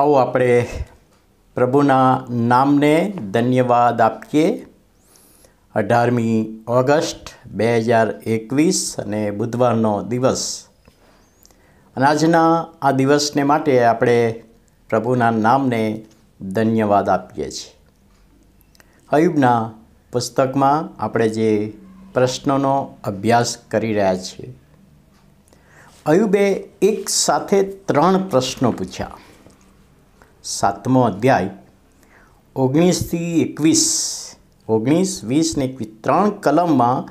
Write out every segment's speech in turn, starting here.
આવો આપણે પ્રભુના નામને ધન્યવાદ આપીએ અઢારમી ઓગસ્ટ બે હજાર એકવીસ અને બુધવારનો દિવસ અને આજના આ દિવસને માટે આપણે પ્રભુના નામને ધન્યવાદ આપીએ છીએ અયુબના પુસ્તકમાં આપણે જે પ્રશ્નોનો અભ્યાસ કરી રહ્યા છીએ અયુબે એક સાથે ત્રણ પ્રશ્નો પૂછ્યા સાતમો અધ્યાય ઓગણીસથી એકવીસ ઓગણીસ વીસ ને એકવીસ ત્રણ કલમમાં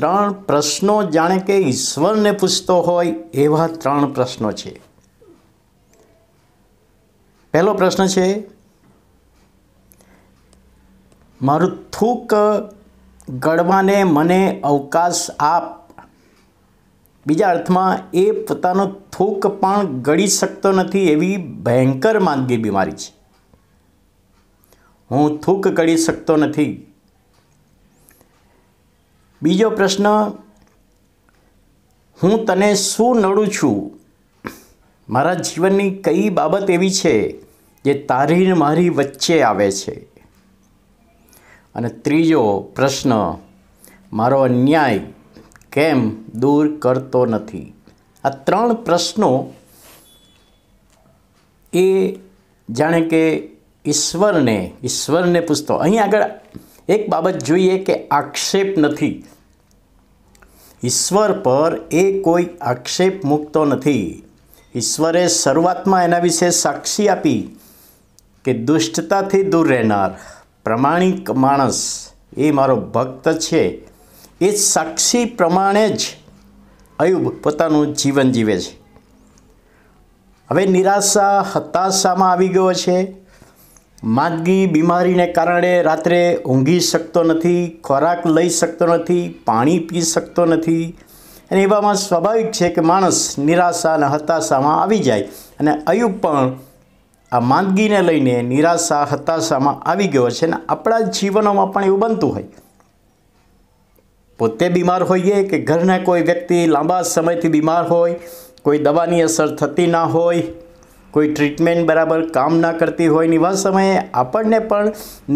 ત્રણ પ્રશ્નો જાણે કે ઈશ્વરને પૂછતો હોય એવા ત્રણ પ્રશ્નો છે પહેલો પ્રશ્ન છે મારું થૂક ગળવાને મને અવકાશ આપ બીજા અર્થમાં એ પોતાનો થૂક પણ ગળી શકતો નથી એવી ભયંકર માંદગી બીમારી છે હું થૂક ગળી શકતો નથી બીજો પ્રશ્ન હું તને શું નડું છું મારા જીવનની કઈ બાબત એવી છે જે તારી મારી વચ્ચે આવે છે અને ત્રીજો પ્રશ્ન મારો અન્યાય કેમ દૂર કરતો નથી આ ત્રણ પ્રશ્નો એ જાણે કે ઈશ્વરને ઈશ્વરને પૂછતો અહીં આગળ એક બાબત જોઈએ કે આક્ષેપ નથી ઈશ્વર પર એ કોઈ આક્ષેપ મૂકતો નથી ઈશ્વરે શરૂઆતમાં એના વિશે સાક્ષી આપી કે દુષ્ટતાથી દૂર રહેનાર પ્રમાણિક માણસ એ મારો ભક્ત છે એ સાક્ષી પ્રમાણે જ અયુબ પોતાનું જીવન જીવે છે હવે નિરાશા હતાશામાં આવી ગયો છે માંદગી બીમારીને કારણે રાત્રે ઊંઘી શકતો નથી ખોરાક લઈ શકતો નથી પાણી પી શકતો નથી અને એવામાં સ્વાભાવિક છે કે માણસ નિરાશા અને હતાશામાં આવી જાય અને અયુબ પણ આ માંદગીને લઈને નિરાશા હતાશામાં આવી ગયો છે અને આપણા જીવનોમાં પણ એવું બનતું હોય પોતે બીમાર હોઈએ કે ઘરના કોઈ વ્યક્તિ લાંબા સમયથી બીમાર હોય કોઈ દવાની અસર થતી ના હોય કોઈ ટ્રીટમેન્ટ બરાબર કામ ના કરતી હોય એવા સમયે આપણને પણ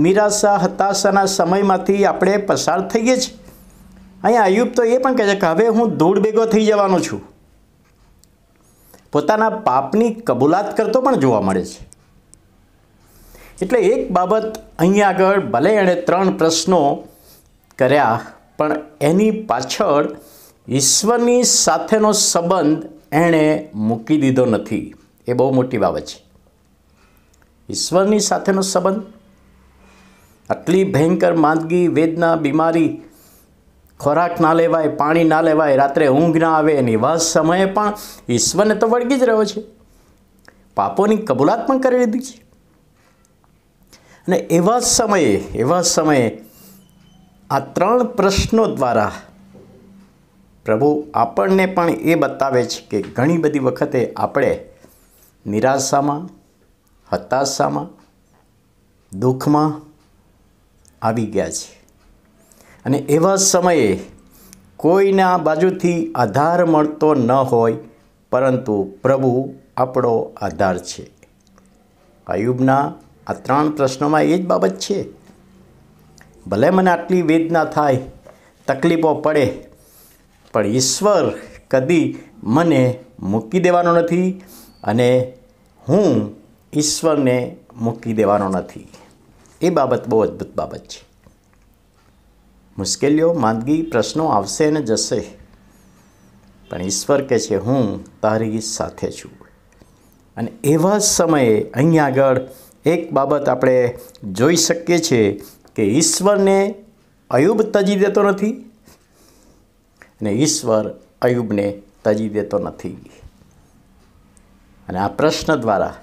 નિરાશા હતાશાના સમયમાંથી આપણે પસાર થઈએ છીએ અહીંયા અયુબ તો એ પણ કહે છે કે હવે હું ધૂળ ભેગો થઈ જવાનો છું પોતાના પાપની કબૂલાત કરતો પણ જોવા મળે છે એટલે એક બાબત અહીંયા આગળ ભલે એણે ત્રણ પ્રશ્નો કર્યા પણ એની પાછળ ઈશ્વરની સાથેનો સંબંધ એણે મૂકી દીધો નથી એ બહુ મોટી બાબત છે ઈશ્વરની સાથેનો સંબંધ આટલી ભયંકર માંદગી વેદના બીમારી ખોરાક ના લેવાય પાણી ના લેવાય રાત્રે ઊંઘ ના આવે નિવાસ સમયે પણ ઈશ્વરને તો વળગી જ રહ્યો છે પાપોની કબૂલાત પણ કરી લીધી છે અને એવા સમયે એવા સમયે આ ત્રણ પ્રશ્નો દ્વારા પ્રભુ આપણને પણ એ બતાવે છે કે ઘણી બધી વખતે આપણે નિરાશામાં હતાશામાં દુઃખમાં આવી ગયા છે અને એવા સમયે કોઈના બાજુથી આધાર મળતો ન હોય પરંતુ પ્રભુ આપણો આધાર છે અયુબના આ ત્રણ પ્રશ્નોમાં એ જ બાબત છે ભલે મને આટલી વેદના થાય તકલીફો પડે પણ ઈશ્વર કદી મને મૂકી દેવાનો નથી અને હું ઈશ્વરને મૂકી દેવાનો નથી એ બાબત બહુ અદ્ભુત બાબત છે મુશ્કેલીઓ માંદગી પ્રશ્નો આવશે અને જશે પણ ઈશ્વર કહે છે હું તારી સાથે છું અને એવા સમયે અહીં આગળ એક બાબત આપણે જોઈ શકીએ છીએ કે ઈશ્વરને અયુબ તજી દેતો નથી અને ઈશ્વર અયુબને તજી દેતો નથી અને આ પ્રશ્ન દ્વારા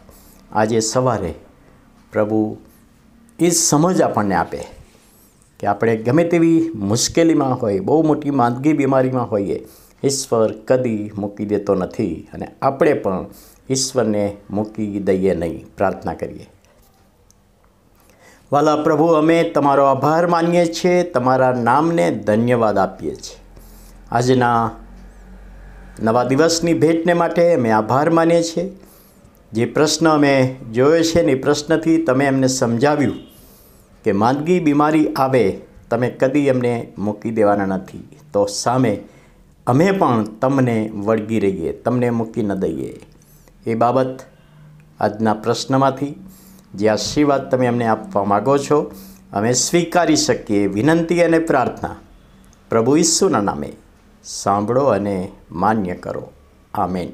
આજે સવારે પ્રભુ એ સમજ આપણને આપે કે આપણે ગમે તેવી મુશ્કેલીમાં હોય બહુ મોટી માંદગી બીમારીમાં હોઈએ ઈશ્વર કદી મૂકી દેતો નથી અને આપણે પણ ઈશ્વરને મૂકી દઈએ નહીં પ્રાર્થના કરીએ વાલા પ્રભુ અમે તમારો આભાર માનીએ છીએ તમારા નામને ધન્યવાદ આપીએ છીએ આજના નવા દિવસની ભેટને માટે અમે આભાર માનીએ છીએ જે પ્રશ્ન અમે જોયો છે ને એ પ્રશ્નથી તમે એમને સમજાવ્યું કે માંદગી બીમારી આવે તમે કદી એમને મૂકી દેવાના નથી તો સામે અમે પણ તમને વળગી રહીએ તમને મૂકી ન દઈએ એ બાબત આજના પ્રશ્નમાંથી જે આશીર્વાદ તમે અમને આપવા માગો છો અમે સ્વીકારી શકીએ વિનંતી અને પ્રાર્થના પ્રભુ ઈસુના નામે સાંભળો અને માન્ય કરો આમેન